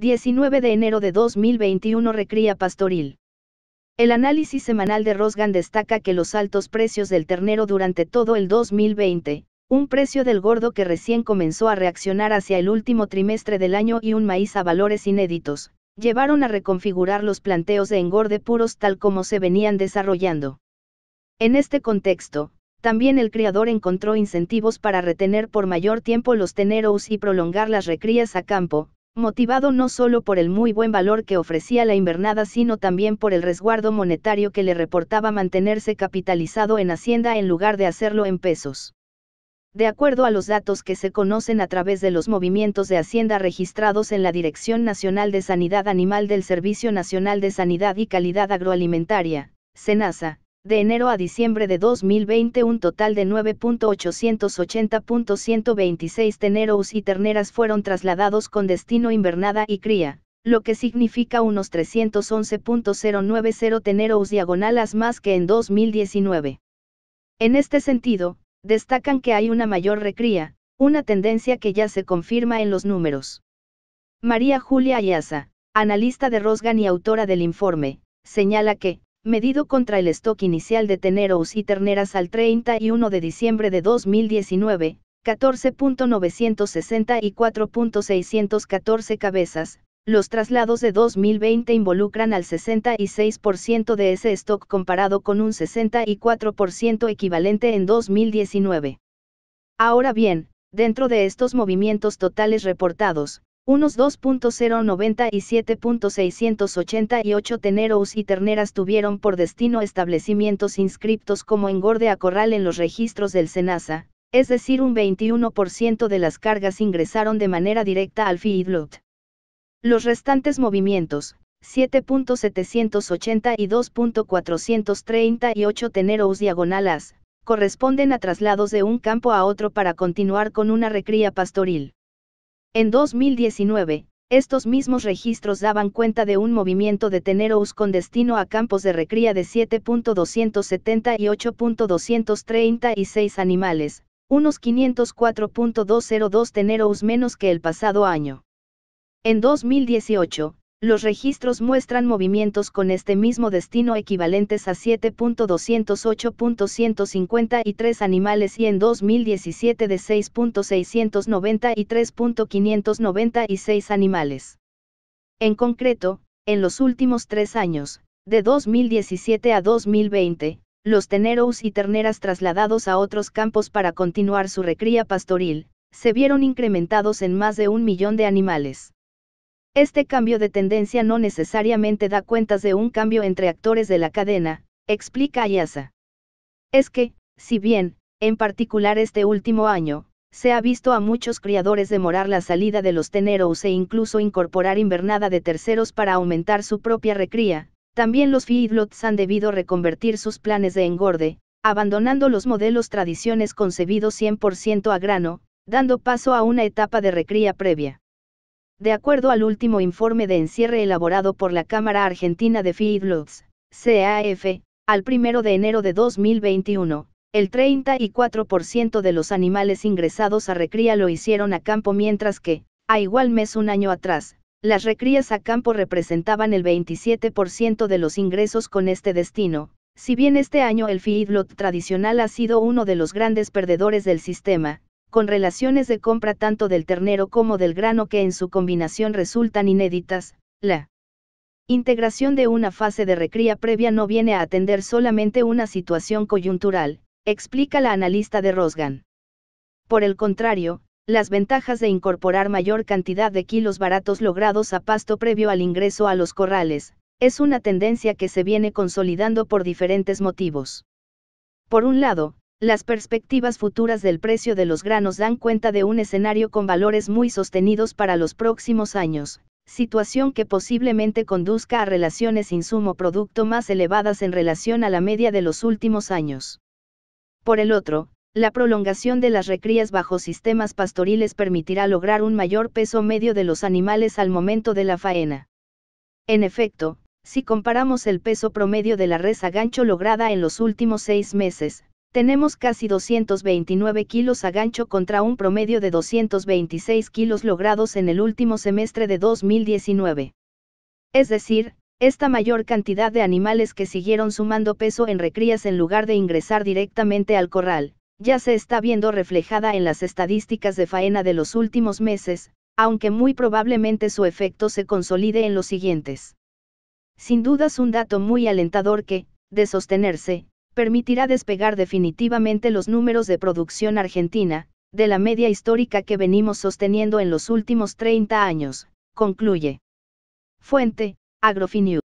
19 de enero de 2021 Recría Pastoril. El análisis semanal de Rosgan destaca que los altos precios del ternero durante todo el 2020, un precio del gordo que recién comenzó a reaccionar hacia el último trimestre del año y un maíz a valores inéditos, llevaron a reconfigurar los planteos de engorde puros tal como se venían desarrollando. En este contexto, también el criador encontró incentivos para retener por mayor tiempo los teneros y prolongar las recrías a campo, motivado no solo por el muy buen valor que ofrecía la invernada, sino también por el resguardo monetario que le reportaba mantenerse capitalizado en Hacienda en lugar de hacerlo en pesos. De acuerdo a los datos que se conocen a través de los movimientos de Hacienda registrados en la Dirección Nacional de Sanidad Animal del Servicio Nacional de Sanidad y Calidad Agroalimentaria, SENASA, de enero a diciembre de 2020 un total de 9.880.126 teneros y terneras fueron trasladados con destino invernada y cría, lo que significa unos 311.090 teneros diagonalas más que en 2019. En este sentido, destacan que hay una mayor recría, una tendencia que ya se confirma en los números. María Julia Ayaza, analista de Rosgan y autora del informe, señala que, medido contra el stock inicial de teneros y terneras al 31 de diciembre de 2019, 14.964.614 cabezas. Los traslados de 2020 involucran al 66% de ese stock comparado con un 64% equivalente en 2019. Ahora bien, dentro de estos movimientos totales reportados, unos 2.090 y 7.688 teneros y terneras tuvieron por destino establecimientos inscriptos como engorde a corral en los registros del SENASA, es decir, un 21% de las cargas ingresaron de manera directa al feedlot. Los restantes movimientos, 7.780 y 2.438 teneros diagonalas, corresponden a traslados de un campo a otro para continuar con una recría pastoril. En 2019, estos mismos registros daban cuenta de un movimiento de Tenerous con destino a campos de recría de 7.270 y 8.236 animales, unos 504.202 Tenerous menos que el pasado año. En 2018, los registros muestran movimientos con este mismo destino equivalentes a 7.208.153 animales y en 2017 de 6.693.596 animales. En concreto, en los últimos tres años, de 2017 a 2020, los teneros y terneras trasladados a otros campos para continuar su recría pastoril, se vieron incrementados en más de un millón de animales. Este cambio de tendencia no necesariamente da cuentas de un cambio entre actores de la cadena, explica Ayasa. Es que, si bien, en particular este último año, se ha visto a muchos criadores demorar la salida de los teneros e incluso incorporar invernada de terceros para aumentar su propia recría, también los feedlots han debido reconvertir sus planes de engorde, abandonando los modelos tradiciones concebidos 100% a grano, dando paso a una etapa de recría previa. De acuerdo al último informe de encierre elaborado por la Cámara Argentina de Feedlots, CAF, al 1 de enero de 2021, el 34% de los animales ingresados a recría lo hicieron a campo mientras que, a igual mes un año atrás, las recrías a campo representaban el 27% de los ingresos con este destino. Si bien este año el feedlot tradicional ha sido uno de los grandes perdedores del sistema, con relaciones de compra tanto del ternero como del grano que en su combinación resultan inéditas, la integración de una fase de recría previa no viene a atender solamente una situación coyuntural, explica la analista de Rosgan. Por el contrario, las ventajas de incorporar mayor cantidad de kilos baratos logrados a pasto previo al ingreso a los corrales, es una tendencia que se viene consolidando por diferentes motivos. Por un lado, las perspectivas futuras del precio de los granos dan cuenta de un escenario con valores muy sostenidos para los próximos años, situación que posiblemente conduzca a relaciones insumo-producto más elevadas en relación a la media de los últimos años. Por el otro, la prolongación de las recrías bajo sistemas pastoriles permitirá lograr un mayor peso medio de los animales al momento de la faena. En efecto, si comparamos el peso promedio de la res a gancho lograda en los últimos seis meses, tenemos casi 229 kilos a gancho contra un promedio de 226 kilos logrados en el último semestre de 2019. Es decir, esta mayor cantidad de animales que siguieron sumando peso en recrías en lugar de ingresar directamente al corral, ya se está viendo reflejada en las estadísticas de faena de los últimos meses, aunque muy probablemente su efecto se consolide en los siguientes. Sin dudas un dato muy alentador que, de sostenerse, permitirá despegar definitivamente los números de producción argentina, de la media histórica que venimos sosteniendo en los últimos 30 años, concluye. Fuente, Agrofinew.